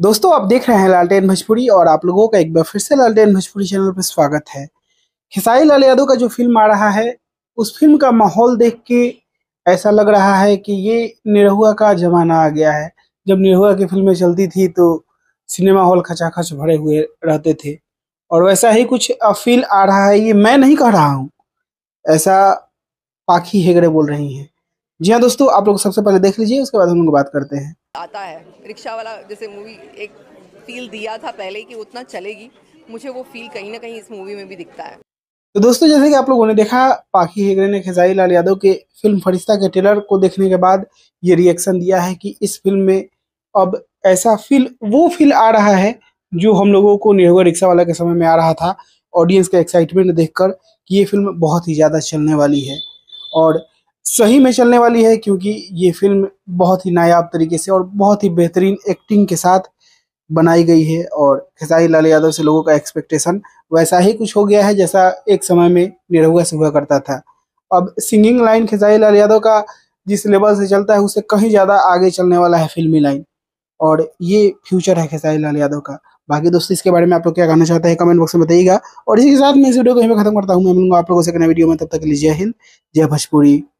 दोस्तों आप देख रहे हैं लालटेन भोजपुरी और आप लोगों का एक बार फिर से लालटेन भोजपुरी चैनल पर स्वागत है खिसाई लाल यादव का जो फिल्म आ रहा है उस फिल्म का माहौल देख के ऐसा लग रहा है कि ये निरहुआ का जमाना आ गया है जब निरहुआ की फिल्में चलती थी तो सिनेमा हॉल खचाखच भरे हुए रहते थे और वैसा ही कुछ फील आ रहा है ये मैं नहीं कह रहा हूँ ऐसा पाखी हेगड़े बोल रही हैं जी हाँ दोस्तों आप लोग सबसे पहले देख लीजिए उसके बाद हम लोग बात करते हैं आता है रिक्शा वाला जैसे मूवी एक फील दिया था पहले कि उतना चलेगी मुझे वो फील कहीं ना कहीं इस मूवी में भी दिखता है तो दोस्तों जैसे कि आप लोगों ने देखा पाखी हेगड़े ने खेजाई लाल यादव के फिल्म फरिश्ता के ट्रेलर को देखने के बाद ये रिएक्शन दिया है कि इस फिल्म में अब ऐसा फील वो फील आ रहा है जो हम लोगों को निरहुआ रिक्शा वाला के समय में आ रहा था ऑडियंस का एक्साइटमेंट देखकर कि ये फिल्म बहुत ही ज़्यादा चलने वाली है और सही में चलने वाली है क्योंकि ये फिल्म बहुत ही नायाब तरीके से और बहुत ही बेहतरीन एक्टिंग के साथ बनाई गई है और खेसारी लाल यादव से लोगों का एक्सपेक्टेशन वैसा ही कुछ हो गया है जैसा एक समय में निरहुआ से हुआ करता था अब सिंगिंग लाइन खेसारी लाल यादव का जिस लेवल से चलता है उससे कहीं ज़्यादा आगे चलने वाला है फिल्मी लाइन और ये फ्यूचर है खेसारी लाल यादव का बाकी दोस्तों इसके बारे में आप लोग क्या कहना चाहते हैं कमेंट बॉक्स में बताइएगा और इसी के साथ मैं इस वीडियो को खत्म करता हूँ मैं मिलूंगा आप लोगों से नए वीडियो में तब तक लीजिए जय हिंद जय भोजपुरी